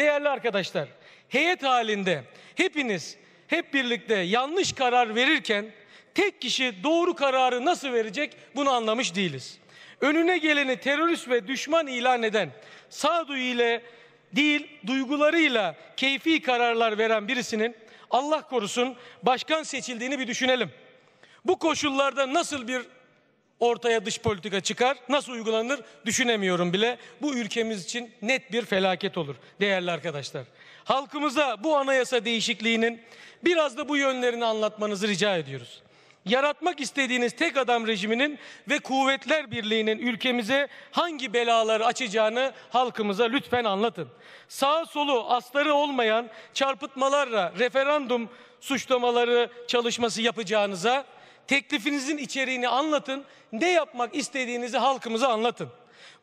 Değerli arkadaşlar, heyet halinde hepiniz hep birlikte yanlış karar verirken tek kişi doğru kararı nasıl verecek bunu anlamış değiliz. Önüne geleni terörist ve düşman ilan eden, sağduyu ile değil duygularıyla keyfi kararlar veren birisinin Allah korusun başkan seçildiğini bir düşünelim. Bu koşullarda nasıl bir ortaya dış politika çıkar. Nasıl uygulanır düşünemiyorum bile. Bu ülkemiz için net bir felaket olur değerli arkadaşlar. Halkımıza bu anayasa değişikliğinin biraz da bu yönlerini anlatmanızı rica ediyoruz. Yaratmak istediğiniz tek adam rejiminin ve kuvvetler birliğinin ülkemize hangi belaları açacağını halkımıza lütfen anlatın. Sağ solu asları olmayan çarpıtmalarla referandum suçlamaları çalışması yapacağınıza teklifinizin içeriğini anlatın, ne yapmak istediğinizi halkımıza anlatın.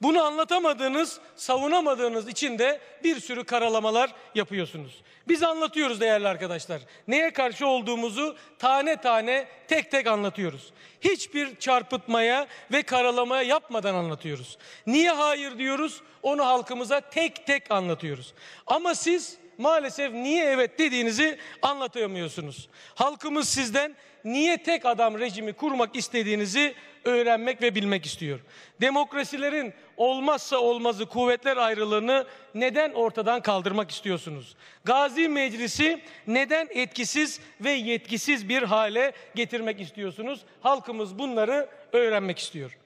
Bunu anlatamadığınız, savunamadığınız için de bir sürü karalamalar yapıyorsunuz. Biz anlatıyoruz değerli arkadaşlar. Neye karşı olduğumuzu tane tane tek tek anlatıyoruz. Hiçbir çarpıtmaya ve karalamaya yapmadan anlatıyoruz. Niye hayır diyoruz? Onu halkımıza tek tek anlatıyoruz. Ama siz maalesef niye evet dediğinizi anlatamıyorsunuz. Halkımız sizden niye tek adam rejimi kurmak istediğinizi öğrenmek ve bilmek istiyor. Demokrasilerin olmazsa olmazı kuvvetler ayrılığını neden ortadan kaldırmak istiyorsunuz? Gazi Meclisi neden etkisiz ve yetkisiz bir hale getirmek istiyorsunuz? Halkımız bunları öğrenmek istiyor.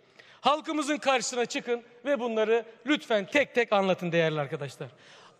Halkımızın karşısına çıkın ve bunları lütfen tek tek anlatın değerli arkadaşlar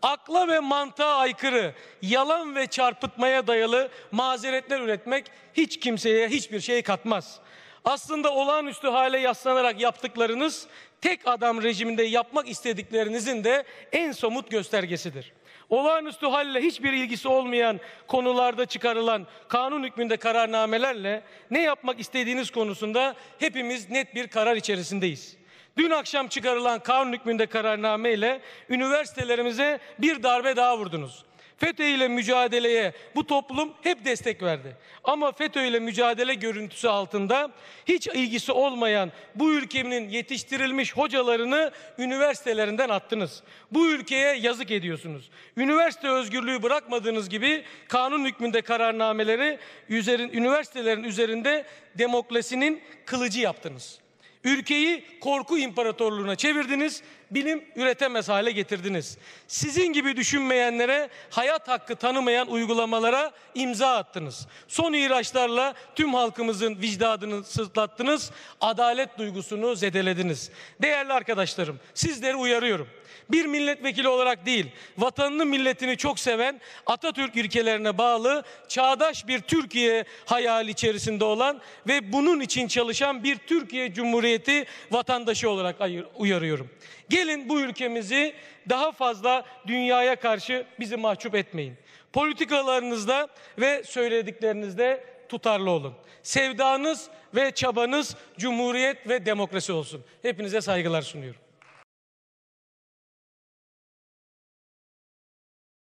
akla ve mantığa aykırı, yalan ve çarpıtmaya dayalı mazeretler üretmek hiç kimseye hiçbir şey katmaz. Aslında olağanüstü hale yaslanarak yaptıklarınız tek adam rejiminde yapmak istediklerinizin de en somut göstergesidir. Olağanüstü halle hiçbir ilgisi olmayan konularda çıkarılan kanun hükmünde kararnamelerle ne yapmak istediğiniz konusunda hepimiz net bir karar içerisindeyiz. Dün akşam çıkarılan kanun hükmünde kararname ile üniversitelerimize bir darbe daha vurdunuz. FETÖ ile mücadeleye bu toplum hep destek verdi. Ama FETÖ ile mücadele görüntüsü altında hiç ilgisi olmayan bu ülkenin yetiştirilmiş hocalarını üniversitelerinden attınız. Bu ülkeye yazık ediyorsunuz. Üniversite özgürlüğü bırakmadığınız gibi kanun hükmünde kararnameleri üzerin, üniversitelerin üzerinde demokrasinin kılıcı yaptınız. Ülkeyi korku imparatorluğuna çevirdiniz bilim üretemez hale getirdiniz. Sizin gibi düşünmeyenlere, hayat hakkı tanımayan uygulamalara imza attınız. Son ihraçlarla tüm halkımızın vicdanını sırtlattınız, adalet duygusunu zedelediniz. Değerli arkadaşlarım, sizleri uyarıyorum. Bir milletvekili olarak değil, vatanını milletini çok seven, Atatürk ülkelerine bağlı, çağdaş bir Türkiye hayali içerisinde olan ve bunun için çalışan bir Türkiye Cumhuriyeti vatandaşı olarak uyarıyorum. Gelin bu ülkemizi daha fazla dünyaya karşı bizi mahcup etmeyin. Politikalarınızda ve söylediklerinizde tutarlı olun. Sevdanız ve çabanız cumhuriyet ve demokrasi olsun. Hepinize saygılar sunuyorum.